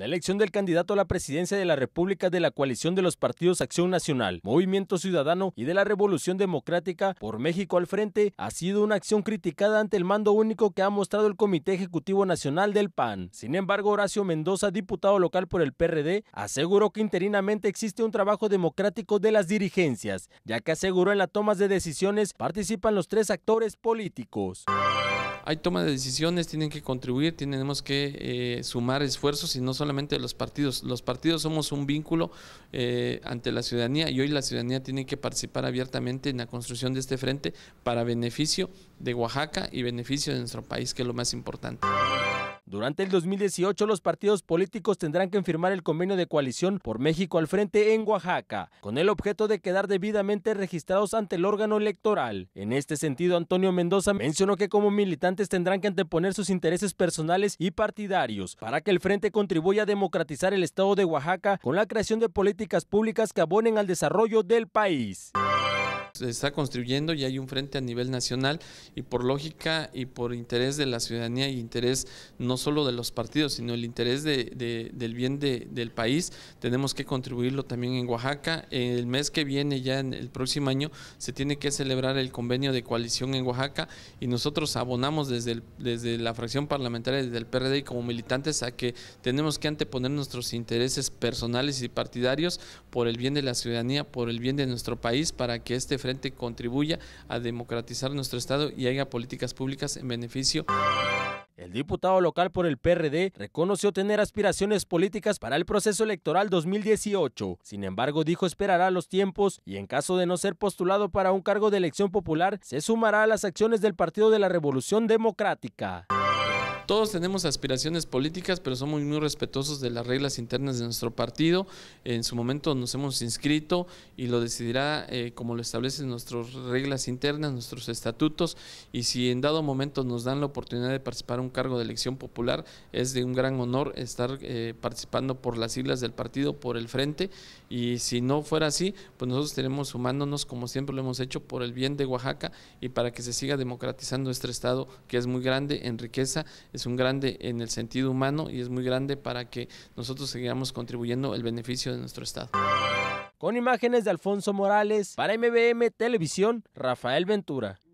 La elección del candidato a la presidencia de la República de la coalición de los partidos Acción Nacional, Movimiento Ciudadano y de la Revolución Democrática por México al frente ha sido una acción criticada ante el mando único que ha mostrado el Comité Ejecutivo Nacional del PAN. Sin embargo, Horacio Mendoza, diputado local por el PRD, aseguró que interinamente existe un trabajo democrático de las dirigencias, ya que aseguró en las tomas de decisiones participan los tres actores políticos hay toma de decisiones, tienen que contribuir, tenemos que eh, sumar esfuerzos y no solamente los partidos. Los partidos somos un vínculo eh, ante la ciudadanía y hoy la ciudadanía tiene que participar abiertamente en la construcción de este frente para beneficio de Oaxaca y beneficio de nuestro país, que es lo más importante. Durante el 2018 los partidos políticos tendrán que firmar el convenio de coalición por México al frente en Oaxaca, con el objeto de quedar debidamente registrados ante el órgano electoral. En este sentido, Antonio Mendoza mencionó que como militantes tendrán que anteponer sus intereses personales y partidarios para que el frente contribuya a democratizar el estado de Oaxaca con la creación de políticas públicas que abonen al desarrollo del país se está construyendo y hay un frente a nivel nacional y por lógica y por interés de la ciudadanía y interés no solo de los partidos, sino el interés de, del bien de, del país, tenemos que contribuirlo también en Oaxaca. El mes que viene, ya en el próximo año, se tiene que celebrar el convenio de coalición en Oaxaca y nosotros abonamos desde, desde la fracción parlamentaria, desde el PRD y como militantes a que tenemos que anteponer nuestros intereses personales y partidarios por el bien de la ciudadanía, por el bien de nuestro país, para que este frente contribuya a democratizar nuestro Estado y haya políticas públicas en beneficio. El diputado local por el PRD reconoció tener aspiraciones políticas para el proceso electoral 2018. Sin embargo, dijo esperará los tiempos y en caso de no ser postulado para un cargo de elección popular, se sumará a las acciones del Partido de la Revolución Democrática. Todos tenemos aspiraciones políticas, pero somos muy respetuosos de las reglas internas de nuestro partido. En su momento nos hemos inscrito y lo decidirá eh, como lo establecen nuestras reglas internas, nuestros estatutos. Y si en dado momento nos dan la oportunidad de participar en un cargo de elección popular, es de un gran honor estar eh, participando por las siglas del partido, por el frente. Y si no fuera así, pues nosotros tenemos sumándonos, como siempre lo hemos hecho, por el bien de Oaxaca y para que se siga democratizando este estado que es muy grande en riqueza es un grande en el sentido humano y es muy grande para que nosotros sigamos contribuyendo el beneficio de nuestro Estado. Con imágenes de Alfonso Morales, para MBM Televisión, Rafael Ventura.